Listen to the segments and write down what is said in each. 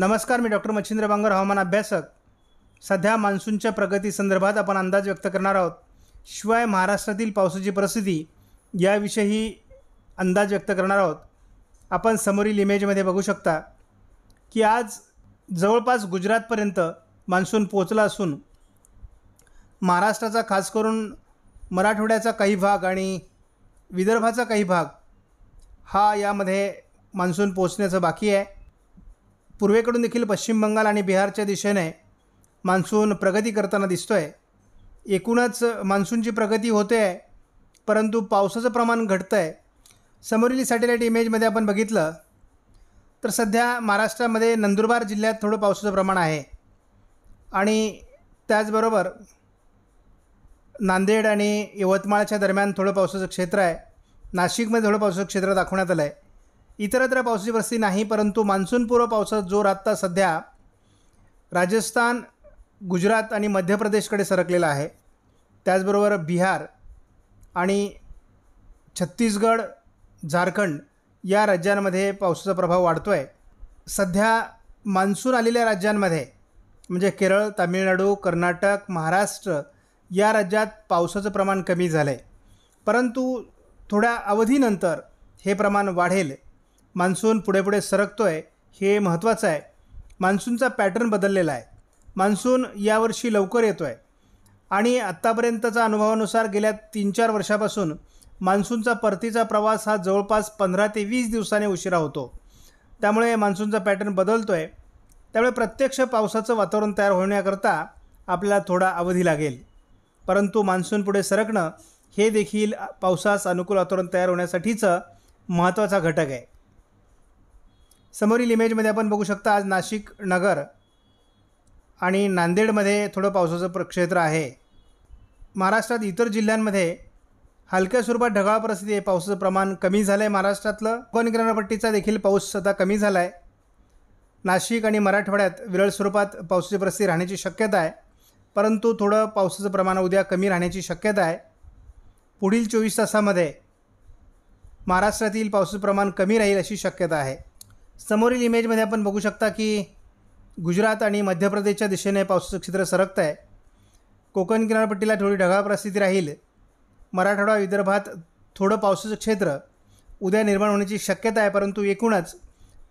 नमस्कार मी डॉक्टर मच्छिंद्र बांगर हवामान अभ्यासक सध्या मान्सूनच्या प्रगतीसंदर्भात आपण अंदाज व्यक्त करणार आहोत शिवाय महाराष्ट्रातील पावसाची परिस्थिती याविषयी अंदाज व्यक्त करणार आहोत आपण समोरील इमेजमध्ये बघू शकता की आज जवळपास गुजरातपर्यंत मान्सून पोचला असून महाराष्ट्राचा खास करून मराठवाड्याचा काही भाग आणि विदर्भाचा काही भाग हा यामध्ये मान्सून पोचण्याचं बाकी आहे पूर्वेकडून देखील पश्चिम बंगाल आणि बिहारच्या दिशेने मान्सून प्रगती करताना दिसतो आहे एकूणच मान्सूनची प्रगती होते आहे परंतु पावसाचं प्रमाण घटतं आहे समोरील सॅटेलाईट इमेजमध्ये आपण बघितलं तर सध्या महाराष्ट्रामध्ये नंदुरबार जिल्ह्यात थोडं पावसाचं प्रमाण आहे आणि त्याचबरोबर नांदेड आणि यवतमाळच्या दरम्यान थोडं पावसाचं क्षेत्र आहे नाशिकमध्ये थोडं पावसाचं क्षेत्र दाखवण्यात आलं आहे इतरत्र पावसाची परिस्थिती नाही परंतु मान्सूनपूर्व पावसाचा जोर आत्ता सध्या राजस्थान गुजरात आणि मध्य प्रदेशकडे सरकलेला आहे त्याचबरोबर बिहार आणि छत्तीसगड झारखंड या राज्यांमध्ये पावसाचा प्रभाव वाढतो आहे सध्या मान्सून आलेल्या राज्यांमध्ये म्हणजे केरळ तामिळनाडू कर्नाटक महाराष्ट्र या राज्यात पावसाचं प्रमाण कमी झालं आहे परंतु थोड्या अवधीनंतर हे प्रमाण वाढेल मान्सून पुढे पुढे सरकतो आहे हे महत्त्वाचं आहे मान्सूनचा पॅटर्न बदललेला आहे मान्सून यावर्षी लवकर येतो आहे आणि आत्तापर्यंतचा अनुभवानुसार गेल्या तीन चार वर्षापासून मान्सूनचा परतीचा प्रवास हा जवळपास पंधरा ते वीस दिवसाने उशिरा होतो त्यामुळे मान्सूनचा पॅटर्न बदलतो आहे त्यामुळे प्रत्यक्ष पावसाचं वातावरण तयार होण्याकरता आपल्याला थोडा अवधी लागेल परंतु मान्सून पुढे सरकणं हे देखील पावसास अनुकूल वातावरण तयार होण्यासाठीचं महत्त्वाचा घटक आहे समोरील इमेजमध्ये आपण बघू शकता आज नाशिक नगर आणि नांदेडमध्ये थोडं पावसाचं प्रक्षेत्र आहे महाराष्ट्रात इतर जिल्ह्यांमध्ये हलक्या स्वरूपात ढगाळ परिस्थिती आहे पावसाचं प्रमाण कमी झालं आहे महाराष्ट्रातलं कोकण किनारपट्टीचा देखील पाऊस आता कमी झाला आहे नाशिक आणि मराठवाड्यात विरळ स्वरूपात पावसाची परिस्थिती राहण्याची शक्यता आहे परंतु थोडं पावसाचं प्रमाण उद्या कमी राहण्याची शक्यता आहे पुढील चोवीस तासामध्ये महाराष्ट्रातील पावसाचं प्रमाण कमी राहील अशी शक्यता आहे समोरील इमेजमध्ये आपण बघू शकता की गुजरात आणि मध्य प्रदेशच्या दिशेने पावसाचं क्षेत्र सरकत आहे कोकण किनारपट्टीला थोडी ढगाळ परिस्थिती राहील मराठवाडा विदर्भात थोडं पावसाचं क्षेत्र उद्या निर्माण होण्याची शक्यता आहे परंतु एकूणच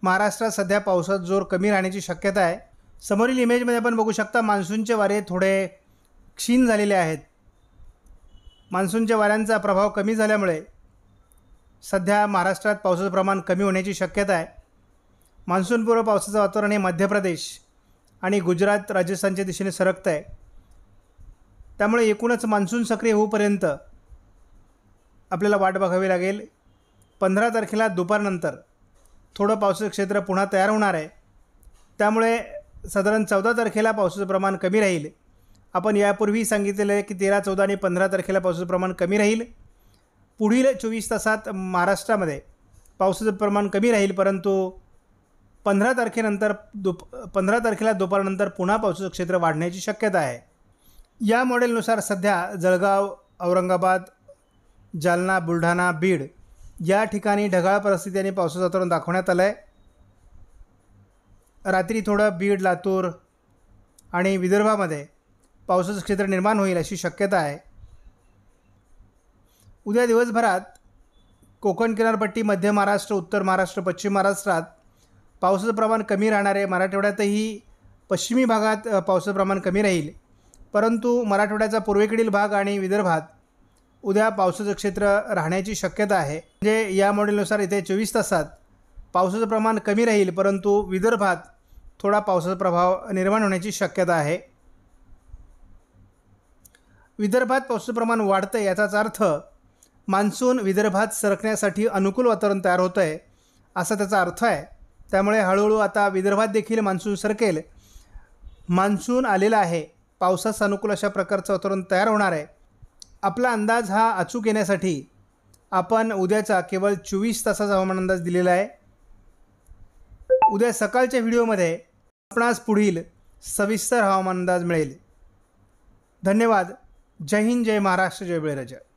महाराष्ट्रात सध्या पावसात जोर कमी राहण्याची शक्यता आहे समोरील इमेजमध्ये आपण बघू शकता मान्सूनचे वारे थोडे क्षीण झालेले आहेत मान्सूनच्या वाऱ्यांचा प्रभाव कमी झाल्यामुळे सध्या महाराष्ट्रात पावसाचं प्रमाण कमी होण्याची शक्यता आहे मान्सूनपूर्व पावसाचं वातावरण हे मध्य प्रदेश आणि गुजरात राजस्थानच्या दिशेने सरकत आहे त्यामुळे एकूणच मान्सून सक्रिय होऊपर्यंत आपल्याला वाट बघावी लागेल पंधरा तारखेला दुपारनंतर थोडं पावसाचं क्षेत्र पुन्हा तयार होणार आहे त्यामुळे साधारण चौदा तारखेला पावसाचं प्रमाण कमी राहील आपण यापूर्वी सांगितलेलं आहे की तेरा चौदा आणि पंधरा तारखेला पावसाचं प्रमाण कमी राहील पुढील चोवीस तासात महाराष्ट्रामध्ये पावसाचं प्रमाण कमी राहील परंतु पंधरा तारखेनंतर दुप पंधरा तारखेला दुपारनंतर पुन्हा पावसाचं क्षेत्र वाढण्याची शक्यता आहे या मॉडेलनुसार सध्या जळगाव औरंगाबाद जालना बुलढाणा बीड या ठिकाणी ढगाळ परिस्थिती आणि पावसाचं वातावरण दाखवण्यात आलं आहे रात्री थोडं बीड लातूर आणि विदर्भामध्ये पावसाचं क्षेत्र निर्माण होईल अशी शक्यता आहे उद्या दिवसभरात कोकण किनारपट्टी मध्य महाराष्ट्र उत्तर महाराष्ट्र पश्चिम महाराष्ट्रात पावसाचं प्रमाण कमी राहणार आहे मराठवाड्यातही पश्चिमी भागात पावसाचं प्रमाण कमी राहील परंतु मराठवाड्याचा पूर्वेकडील भाग आणि विदर्भात उद्या पावसाचं क्षेत्र राहण्याची शक्यता आहे म्हणजे या मॉडेलनुसार इथे चोवीस तासात पावसाचं प्रमाण कमी राहील परंतु विदर्भात थोडा पावसाचा प्रभाव निर्माण होण्याची शक्यता आहे विदर्भात पावसाचं प्रमाण वाढतं याचाच अर्थ मान्सून विदर्भात सरकण्यासाठी अनुकूल वातावरण तयार होतं आहे असा त्याचा अर्थ आहे त्यामुळे हळूहळू आता विदर्भात देखील मान्सून सरकेल मान्सून आलेला आहे पावसास अनुकूल अशा प्रकारचं वातावरण तयार होणार आहे आपला अंदाज हा अचूक येण्यासाठी आपण उद्याचा केवळ चोवीस तासाचा हवामान अंदाज दिलेला आहे उद्या सकाळच्या व्हिडिओमध्ये आपणास पुढील सविस्तर हवामान अंदाज मिळेल धन्यवाद जय हिंद जय महाराष्ट्र जय बळीराजा